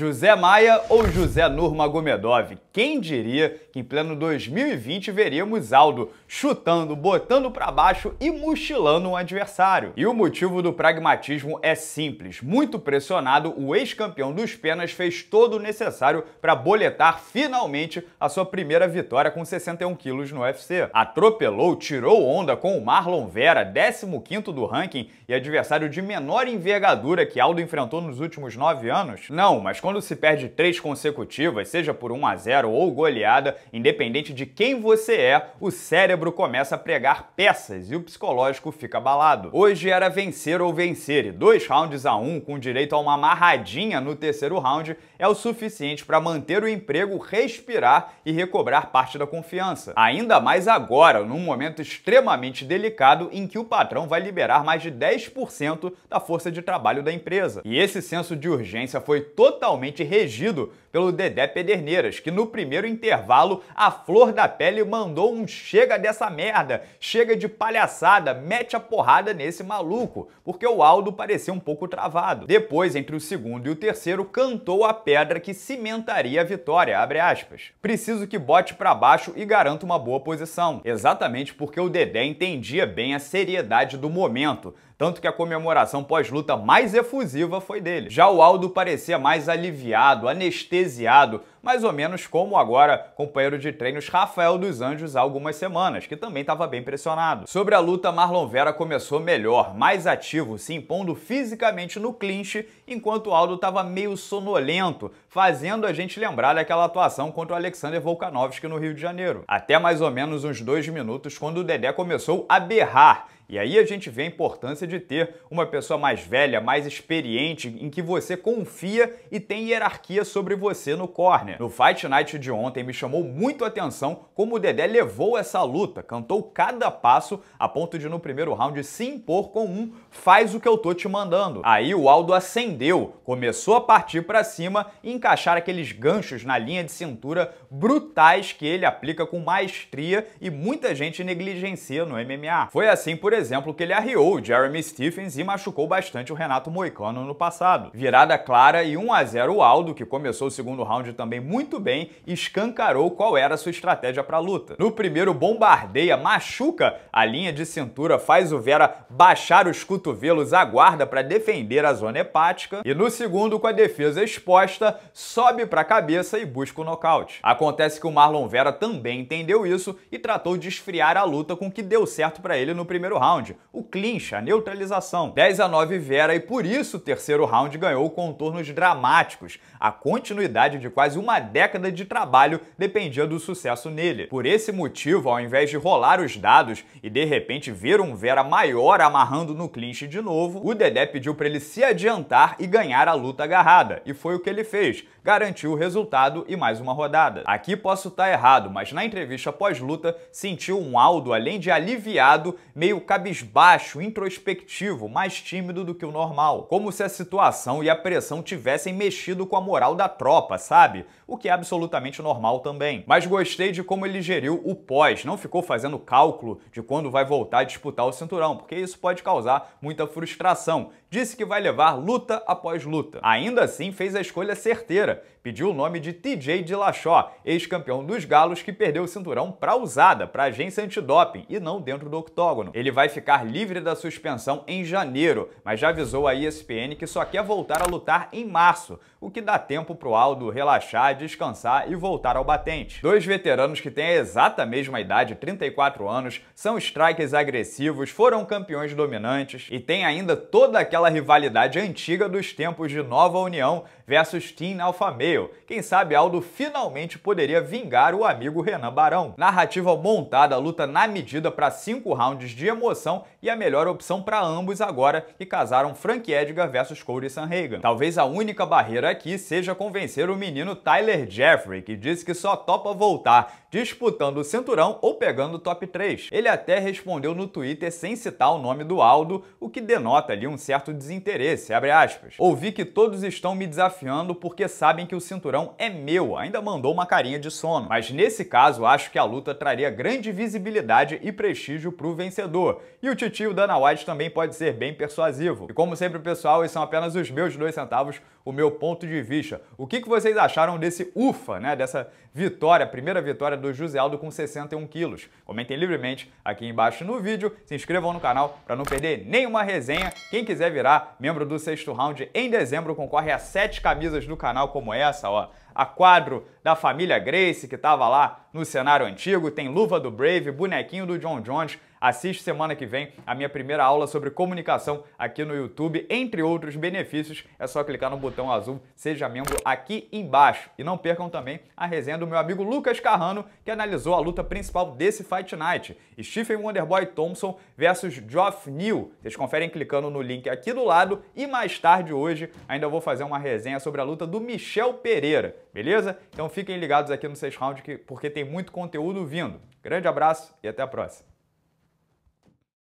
José Maia ou José Nurmagomedov, Quem diria que em pleno 2020 veríamos Aldo chutando, botando para baixo e mochilando um adversário? E o motivo do pragmatismo é simples. Muito pressionado, o ex-campeão dos penas fez todo o necessário para boletar finalmente a sua primeira vitória com 61 quilos no UFC. Atropelou, tirou onda com o Marlon Vera, 15º do ranking e adversário de menor envergadura que Aldo enfrentou nos últimos nove anos? Não, mas quando se perde três consecutivas, seja por 1 a 0 ou goleada, independente de quem você é, o cérebro começa a pregar peças e o psicológico fica abalado. Hoje era vencer ou vencer, e dois rounds a um com direito a uma amarradinha no terceiro round é o suficiente para manter o emprego, respirar e recobrar parte da confiança. Ainda mais agora, num momento extremamente delicado em que o patrão vai liberar mais de 10% da força de trabalho da empresa. E esse senso de urgência foi totalmente atualmente regido pelo Dedé Pederneiras, que no primeiro intervalo, a flor da pele mandou um chega dessa merda, chega de palhaçada, mete a porrada nesse maluco, porque o Aldo parecia um pouco travado. Depois, entre o segundo e o terceiro, cantou a pedra que cimentaria a vitória, Preciso que bote para baixo e garanta uma boa posição. Exatamente porque o Dedé entendia bem a seriedade do momento, tanto que a comemoração pós-luta mais efusiva foi dele. Já o Aldo parecia mais aliviado, anestesiado, mais ou menos como agora companheiro de treinos Rafael dos Anjos há algumas semanas, que também estava bem pressionado. Sobre a luta, Marlon Vera começou melhor, mais ativo, se impondo fisicamente no clinch, enquanto Aldo estava meio sonolento, fazendo a gente lembrar daquela atuação contra o Alexander Volkanovski no Rio de Janeiro. Até mais ou menos uns dois minutos, quando o Dedé começou a berrar e aí a gente vê a importância de ter uma pessoa mais velha, mais experiente, em que você confia e tem hierarquia sobre você no córner. No Fight Night de ontem, me chamou muito a atenção como o Dedé levou essa luta, cantou cada passo a ponto de no primeiro round se impor com um faz o que eu tô te mandando. Aí o Aldo acendeu, começou a partir para cima e encaixar aqueles ganchos na linha de cintura brutais que ele aplica com maestria e muita gente negligencia no MMA. Foi assim, por exemplo, que ele arriou o Jeremy Stephens e machucou bastante o Renato Moicano no passado. Virada clara e 1 a 0 o Aldo, que começou o segundo round também muito bem e escancarou qual era a sua estratégia para a luta. No primeiro, bombardeia, machuca a linha de cintura, faz o Vera baixar os cotovelos, aguarda para defender a zona hepática. E no segundo, com a defesa exposta, sobe para a cabeça e busca o nocaute. Acontece que o Marlon Vera também entendeu isso e tratou de esfriar a luta com o que deu certo para ele no primeiro round, o clinch, a neutralização. 10 a 9 Vera e por isso o terceiro round ganhou contornos dramáticos. A continuidade de quase uma uma década de trabalho dependia do sucesso nele. Por esse motivo, ao invés de rolar os dados e de repente ver um Vera maior amarrando no clinch de novo, o Dedé pediu para ele se adiantar e ganhar a luta agarrada, e foi o que ele fez, garantiu o resultado e mais uma rodada. Aqui posso estar tá errado, mas na entrevista pós-luta sentiu um Aldo, além de aliviado, meio cabisbaixo, introspectivo, mais tímido do que o normal. Como se a situação e a pressão tivessem mexido com a moral da tropa, sabe? o que é absolutamente normal também. Mas gostei de como ele geriu o pós, não ficou fazendo cálculo de quando vai voltar a disputar o cinturão, porque isso pode causar muita frustração disse que vai levar luta após luta. Ainda assim, fez a escolha certeira. Pediu o nome de TJ Dillashaw, ex-campeão dos galos que perdeu o cinturão para usada, para agência antidoping e não dentro do octógono. Ele vai ficar livre da suspensão em janeiro, mas já avisou a ESPN que só quer voltar a lutar em março, o que dá tempo pro Aldo relaxar, descansar e voltar ao batente. Dois veteranos que têm a exata mesma idade, 34 anos, são strikers agressivos, foram campeões dominantes e têm ainda toda aquela aquela rivalidade antiga dos tempos de Nova União versus Team Alpha Male. Quem sabe Aldo finalmente poderia vingar o amigo Renan Barão. Narrativa montada, luta na medida para cinco rounds de emoção e a melhor opção para ambos agora que casaram Frank Edgar versus Corey Sanhagen. Talvez a única barreira aqui seja convencer o menino Tyler Jeffrey, que disse que só topa voltar disputando o cinturão ou pegando o top 3. Ele até respondeu no Twitter sem citar o nome do Aldo, o que denota ali um certo desinteresse, Ouvi que todos estão me desafiando porque sabem que o cinturão é meu, ainda mandou uma carinha de sono. Mas nesse caso, acho que a luta traria grande visibilidade e prestígio pro vencedor. E o titio Dana White também pode ser bem persuasivo. E como sempre, pessoal, esses são apenas os meus dois centavos, o meu ponto de vista. O que, que vocês acharam desse ufa, né? Dessa vitória, primeira vitória do José Aldo com 61 quilos. Comentem livremente aqui embaixo no vídeo, se inscrevam no canal para não perder nenhuma resenha. Quem quiser virar membro do sexto round em dezembro concorre a sete camisas do canal como essa, ó. A quadro da família Grace, que estava lá no cenário antigo, tem luva do Brave, bonequinho do John Jones, Assiste semana que vem a minha primeira aula sobre comunicação aqui no YouTube. Entre outros benefícios, é só clicar no botão azul Seja Membro aqui embaixo. E não percam também a resenha do meu amigo Lucas Carrano, que analisou a luta principal desse Fight Night. Stephen Wonderboy Thompson versus Geoff New. Vocês conferem clicando no link aqui do lado e mais tarde hoje ainda vou fazer uma resenha sobre a luta do Michel Pereira, beleza? Então fiquem ligados aqui no 6 Round porque tem muito conteúdo vindo. Grande abraço e até a próxima.